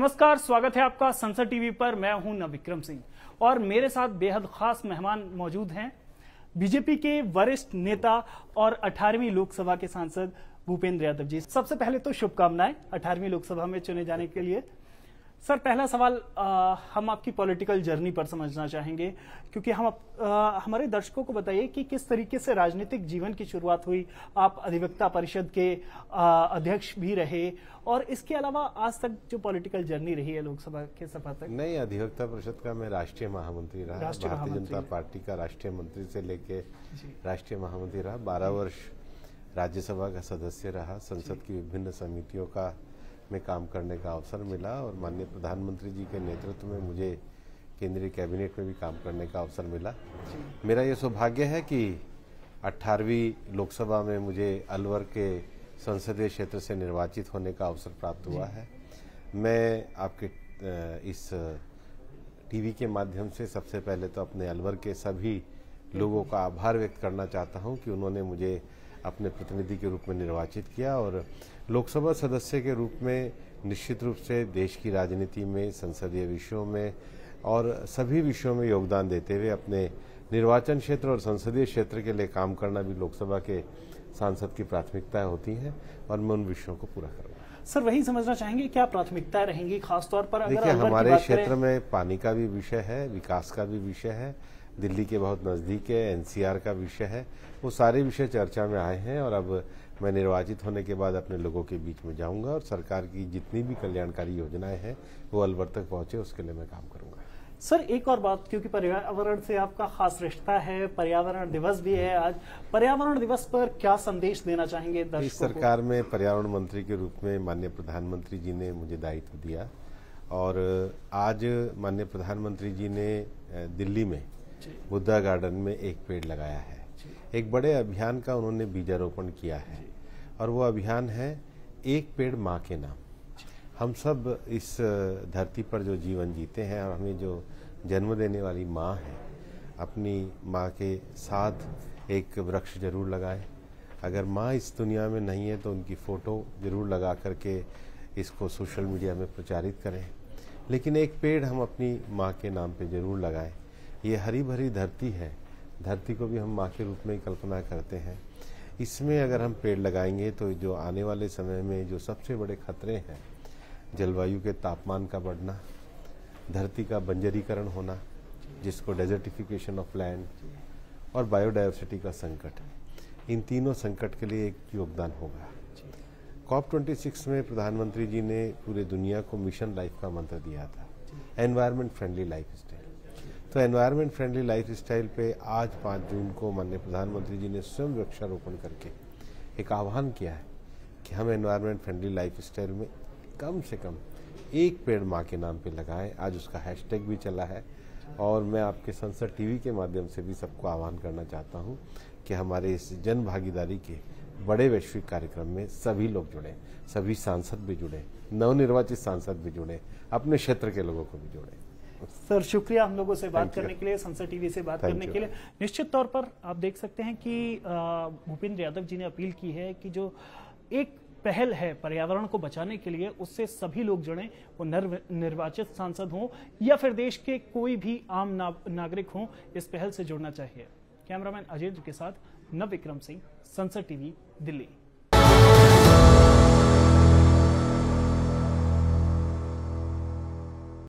नमस्कार स्वागत है आपका संसद टीवी पर मैं हूं नविक्रम सिंह और मेरे साथ बेहद खास मेहमान मौजूद हैं बीजेपी के वरिष्ठ नेता और 18वीं लोकसभा के सांसद भूपेंद्र यादव जी सबसे पहले तो शुभकामनाएं 18वीं लोकसभा में चुने जाने के लिए सर पहला सवाल आ, हम आपकी पॉलिटिकल जर्नी पर समझना चाहेंगे क्योंकि हम आ, हमारे दर्शकों को बताइए कि किस तरीके से राजनीतिक जीवन की शुरुआत हुई आप अधिवक्ता परिषद के आ, अध्यक्ष भी रहे और इसके अलावा आज तक जो पॉलिटिकल जर्नी रही है लोकसभा के सभा तक नहीं अधिवक्ता परिषद का मैं राष्ट्रीय महामंत्री रहा भारतीय जनता पार्टी का राष्ट्रीय मंत्री से लेके राष्ट्रीय महामंत्री रहा बारह वर्ष राज्यसभा का सदस्य रहा संसद की विभिन्न समितियों का में काम करने का अवसर मिला और माननीय प्रधानमंत्री जी के नेतृत्व में मुझे केंद्रीय कैबिनेट में भी काम करने का अवसर मिला मेरा ये सौभाग्य है कि 18वीं लोकसभा में मुझे अलवर के संसदीय क्षेत्र से निर्वाचित होने का अवसर प्राप्त हुआ है मैं आपके इस टीवी के माध्यम से सबसे पहले तो अपने अलवर के सभी लोगों का आभार व्यक्त करना चाहता हूं कि उन्होंने मुझे अपने प्रतिनिधि के रूप में निर्वाचित किया और लोकसभा सदस्य के रूप में निश्चित रूप से देश की राजनीति में संसदीय विषयों में और सभी विषयों में योगदान देते हुए अपने निर्वाचन क्षेत्र और संसदीय क्षेत्र के लिए काम करना भी लोकसभा के सांसद की प्राथमिकताएं होती हैं और मैं उन विषयों को पूरा करूँगा सर वही समझना चाहेंगे क्या प्राथमिकताएं रहेंगी खासतौर पर देखिए हमारे क्षेत्र में पानी का भी विषय है विकास का भी विषय है दिल्ली के बहुत नज़दीक है एनसीआर का विषय है वो सारे विषय चर्चा में आए हैं और अब मैं निर्वाचित होने के बाद अपने लोगों के बीच में जाऊंगा और सरकार की जितनी भी कल्याणकारी योजनाएं हैं वो अलवर तक पहुंचे उसके लिए मैं काम करूंगा सर एक और बात क्योंकि पर्यावरण से आपका खास रिश्ता है पर्यावरण दिवस भी है आज पर्यावरण दिवस पर क्या संदेश देना चाहेंगे इस सरकार में पर्यावरण मंत्री के रूप में माननीय प्रधानमंत्री जी ने मुझे दायित्व दिया और आज माननीय प्रधानमंत्री जी ने दिल्ली में बुद्धा गार्डन में एक पेड़ लगाया है एक बड़े अभियान का उन्होंने बीजारोपण किया है और वो अभियान है एक पेड़ माँ के नाम हम सब इस धरती पर जो जीवन जीते हैं और हमें जो जन्म देने वाली माँ है अपनी माँ के साथ एक वृक्ष जरूर लगाएं अगर माँ इस दुनिया में नहीं है तो उनकी फ़ोटो ज़रूर लगा करके इसको सोशल मीडिया में प्रचारित करें लेकिन एक पेड़ हम अपनी माँ के नाम पे ज़रूर लगाएं ये हरी भरी धरती है धरती को भी हम माँ के रूप में कल्पना करते हैं इसमें अगर हम पेड़ लगाएंगे तो जो आने वाले समय में जो सबसे बड़े खतरे हैं जलवायु के तापमान का बढ़ना धरती का बंजरीकरण होना जिसको डेजर्टिफिकेशन ऑफ लैंड और बायोडाइवर्सिटी का संकट इन तीनों संकट के लिए एक योगदान होगा कॉप ट्वेंटी सिक्स में प्रधानमंत्री जी ने पूरे दुनिया को मिशन लाइफ का मंत्र दिया था एनवायरमेंट फ्रेंडली लाइफ स्टाइल तो एनवायरनमेंट फ्रेंडली लाइफ स्टाइल पर आज पाँच जून को माननीय प्रधानमंत्री जी ने स्वयं वृक्षारोपण करके एक आह्वान किया है कि हम एनवायरनमेंट फ्रेंडली लाइफ स्टाइल में कम से कम एक पेड़ माँ के नाम पे लगाएं आज उसका हैशटैग भी चला है और मैं आपके संसद टीवी के माध्यम से भी सबको आह्वान करना चाहता हूँ कि हमारे इस जन भागीदारी के बड़े वैश्विक कार्यक्रम में सभी लोग जुड़ें सभी सांसद भी जुड़ें नवनिर्वाचित सांसद भी जुड़ें अपने क्षेत्र के लोगों को भी जुड़े सर शुक्रिया हम लोगों से बात करने के लिए संसद टीवी से बात करने के लिए निश्चित तौर पर आप देख सकते हैं कि भूपेंद्र यादव जी ने अपील की है कि जो एक पहल है पर्यावरण को बचाने के लिए उससे सभी लोग जुड़े वो निर्वाचित सांसद हों या फिर देश के कोई भी आम ना, नागरिक हों इस पहल से जुड़ना चाहिए कैमरामैन अजेंद्र के साथ नव विक्रम सिंह संसद टीवी दिल्ली